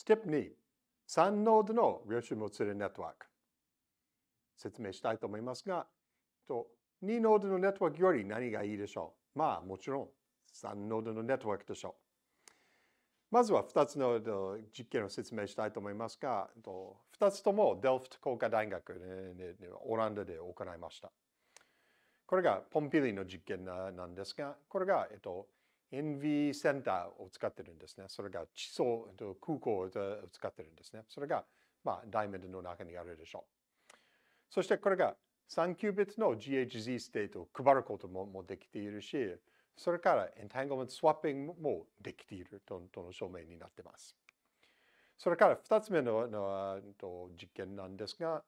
ステップ2、3ノードの領収物連ネットワーク。説明したいと思いますが、2ノードのネットワークより何がいいでしょうまあ、もちろん3ノードのネットワークでしょう。まずは2つの実験を説明したいと思いますが、2つともデルフト工科大学、オランダで行いました。これがポンピリの実験なんですが、これが、えっと、NV センターを使ってるんですね。それが地層、空港を使ってるんですね。それが、まあ、ダイメンドの中にあるでしょう。そしてこれが3キュービットの GHZ ステートを配ることももできているし、それからエンタングメントスワッピングもできているとの証明になっています。それから2つ目の実験なんですが、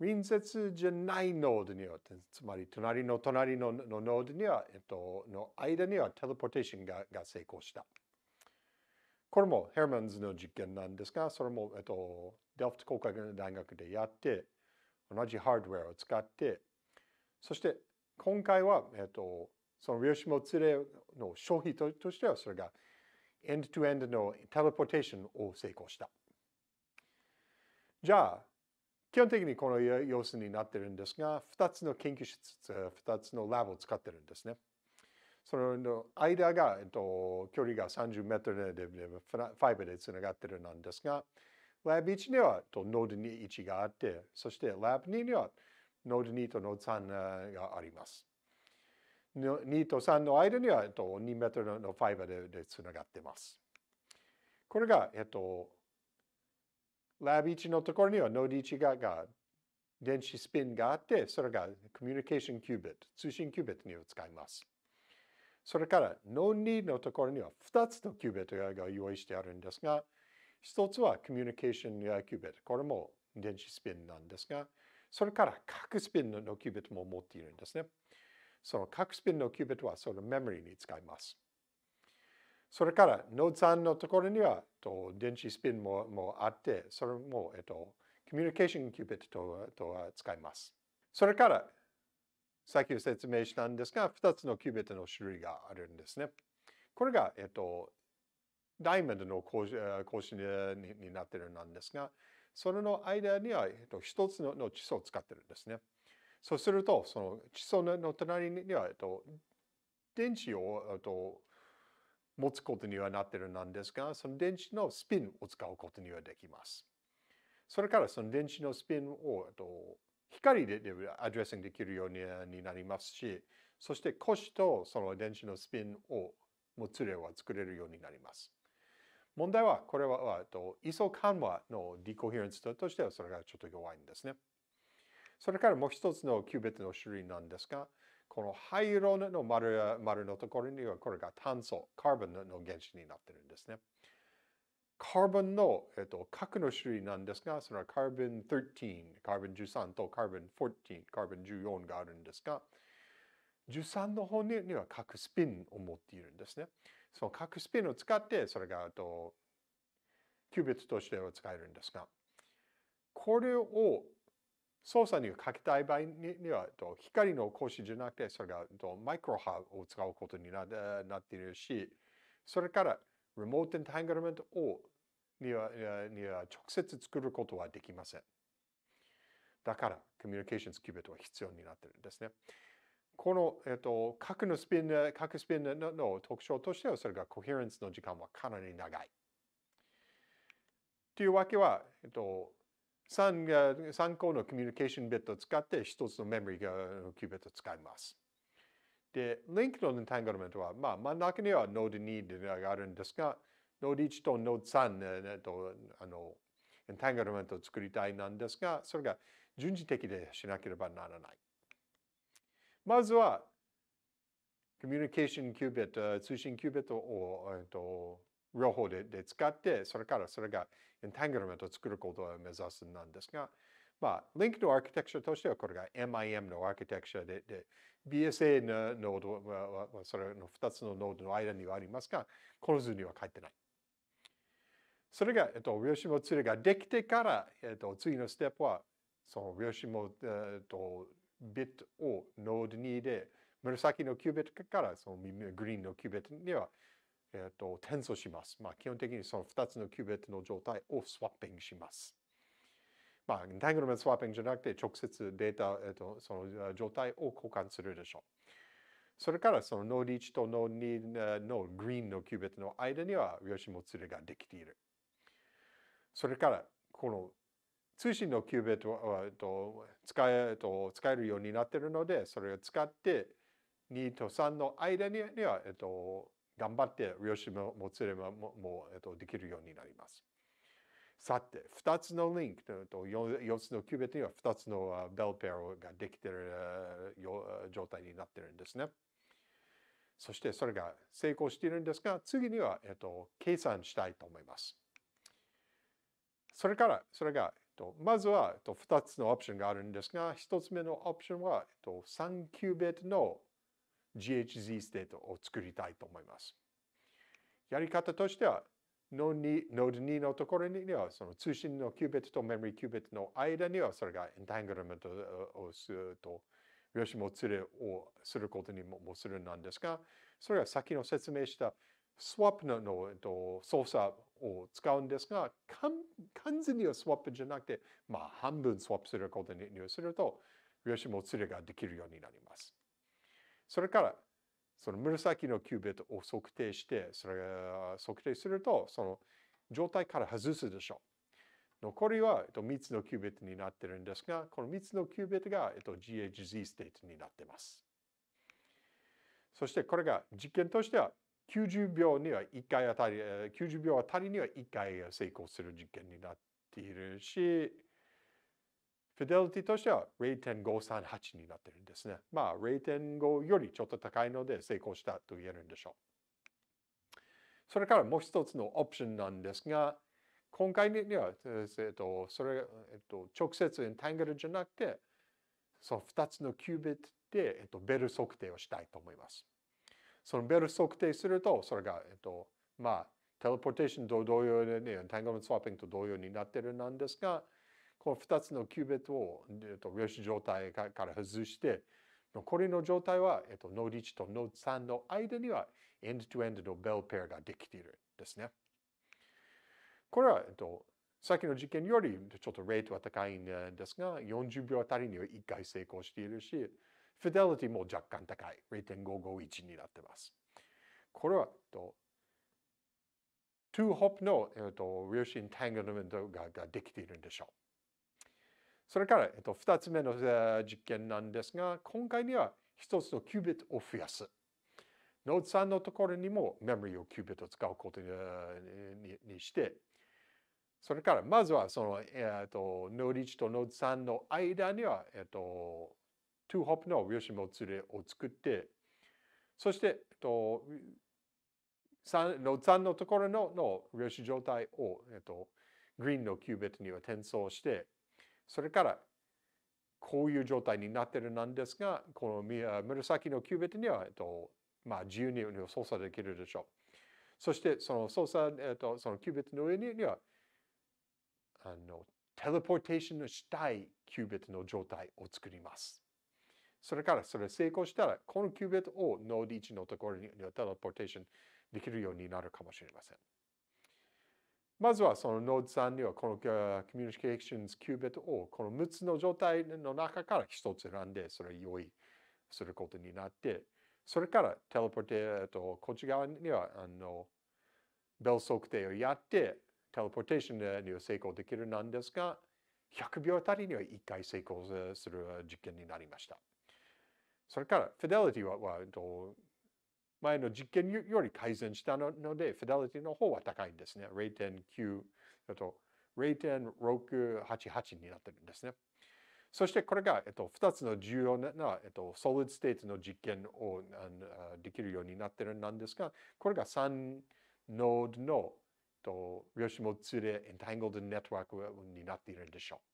隣接じゃないノードにはつまり隣の隣のノードには、えっと、の間にはテレポテーションがが成功した。これもヘルマンズの実験なんですが、それも、えっと、デルフト工科大学でやって、同じハードウェアを使って、そして今回は、えっと、その量子もつれの消費ととしては、それがエンドトゥエンドのテレポテーションを成功した。じゃあ、基本的にこの様子になってるんですが、2つの研究室、2つのラボを使ってるんですね。その間が、えっと、距離が30メートルでファイバーでつながってるなんですが、ラブ1には、えっと、ノードに1があって、そしてラブ2にはノード2とノード3があります。2と3の間には、えっと、2メートルのファイバーでつながってます。これが、えっと、ラビ1のところにはノード1がが電子スピンがあって、それがコミュニケーションキュービット、通信キュービットに使います。それからノード2のところには2つのキュービットが用意してあるんですが、1つはコミュニケーションキュービット、これも電子スピンなんですが、それから各スピンのキュービットも持っているんですね。その各スピンのキュービットはそのメモリーに使います。それから、ノード3のところには、と電子スピンももあって、それも、えっと、コミュニケーションキュービットとは使います。それから、さっき説明したんですが、2つのキュービットの種類があるんですね。これが、えっと、ダイヤモンドの更新になってるなんですが、それの間には、えっと、1つの地層を使ってるんですね。そうすると、その地層の隣には、えっと、電子を、えっと、持つことにはなってるんですが、その電子のスピンを使うことにはできます。それからその電子のスピンを光でアドレッシングできるようになりますし、そして腰とその電子のスピンを持つ例は作れるようになります。問題は、これは、位相緩和のディコヘレンスとしてはそれがちょっと弱いんですね。それからもう一つのキュービットの種類なんですが、この灰色の丸丸のところにはこれが炭素、カーボンの原子になってるんですね。カーボンの、えっと、核の種類なんですが、それはカーボン13、カーボン13とカーボン14、カーボン14があるんですが、13の方には核スピンを持っているんですね。その核スピンを使って、それが、と、キュービットとしては使えるんですが、これを操作にかけたい場合には、光の格子じゃなくて、それがマイクロ波を使うことになっているし、それから、リモートエンタングルメントをにはには直接作ることはできません。だから、コミュニケーションスキュービットは必要になっているんですね。この、えっと、核のスピン、核スピンの特徴としては、それがコヘレンスの時間はかなり長い。というわけは、えっと、3, 個のコミュニケーションビットを使って1つのメモリがキュービットを使います。で、リンクのエンタングルメントは、まあ、真ん中にはノード2があるんですが、ノード1とノード3、えっと、あの、エンタングルメントを作りたいなんですが、それが順次的でしなければならない。まずは、コミュニケーションキュービット、通信キュービットを、えっと、両方でで使って、それからそれが entanglement を作ることを目指すなんですが、まあ、リンクのアーキテクチャとしてはこれが MIM のアーキテクチャで、で BSA のノードは、それの2つのノードの間にはありますが、この図には書いてない。それが、えっと、量子も連れができてから、えっと、次のステップは、その量子も、えっと、ビットをノード2で、紫のキュービットからそのグリーンのキュービットにはえっ、ー、と、転送します。まあ、基本的にその2つのキューベットの状態をスワッピングします。まあ、タングルメントスワッピングじゃなくて、直接データ、えっ、ー、と、その状態を交換するでしょう。それからそのノーリーチとノードーのグリーンのキューベットの間には量子もつれができている。それからこの通信のキューベットは使えと使えるようになっているのでそれを使って2と3の間には、えっと、頑張って吉ももつれももえっと、できるようになります。さて、2つのリンクと 4, つのキューベットには2つのベルペアができている状態になっているんですね。そしてそれが成功しているんですが、次には、えっと、計算したいと思います。それから、それが、えっと、まずは、えっと、2つのオプションがあるんですが、1つ目のオプションは、えっと、3キューベットの GHZ ステートを作りたいと思います。やり方としては、ノード 2, のところには、その通信のキュービットとメモリーキュービットの間には、それがエンタングルメントをすると、量子もつれをすることにもするなんですが、それは先の説明したスワップのの操作を使うんですが、完全にはスワップじゃなくて、まあ半分スワップすることにすると、量子もつれができるようになります。それからその紫のキュービットを測定してそれ測定するとその状態から外すでしょう。残りは3つのキュービットになってるんですがこの3つのキュービットが GHZ ステートになってます。そしてこれが実験としては90秒には1回あたり90秒あたりには1回成功する実験になっているしフィデリティとしては0.538になってるんですね。まあ0.5よりちょっと高いので成功したと言えるんでしょう。それからもう一つのオプションなんですが、今回には、えっと、それ、えっと、直接エンタングルじゃなくて、その2つのキュービットで、えっと、ベル測定をしたいと思います。そのベル測定すると、それが、えっと、まあ、テレポーテーションと同様に、エンタングルメントスワッピングと同様になってるなんですが、この2つのキューベットを、えっと、量子状態から外して残りの状態は、えっと、ノード1とノード3の間にはエンドトゥエンドのベルペアができているんですね。これは、えっと、さっきの実験よりちょっとレートは高いんですが40秒あたりには1回成功しているしフィデリティも若干高い0.551になってます。これは、えっとトゥーホップの、えっと、量子インタングルメントがができているんでしょう。それから、えっと、2つ目の実験なんですが、今回には1つのキュービットを増やす。ノード3のところにもメモリーをキュービットを使うことにして、それから、まずはその、えっと、ノード1とノード3の間には、えっと、トゥーホップのシモツれを作って、そして、えっと、ノード3のところのの量子状態を、えっと、グリーンのキュービットには転送して、それからこういう状態になってるなんですがこの紫のキュービットには、えっとまあ、自由に操作できるでしょう。そしてその操作、えっと、そのキュービットの上にはあのテレポーテーションしたいキュービットの状態を作ります。それからそれ成功したらこのキュービットをノード1のところにテレポーテーションできるようになるかもしれません。まずはそのノードさんにはこのコミュニケーションズキュービットをこの6つの状態の中から1つ選んでそれを用意することになって、それからテレポテーとこっち側にはあのベル測定をやって、テレポテーションには成功できるなんですが、100秒あたりには1回成功する実験になりました。それから、フィデリティは、は前の実験より改善したので、フィデリティの方は高いんですね。0.9だと0.688になってるんですね。そしてこれが、えっと、2つの重要な、えっと、ソリッドステートの実験をできるようになってるんですが、これが3ノードの、えっと、量子もつれ e ン t a n g l ド d n e t w o になっているんでしょう。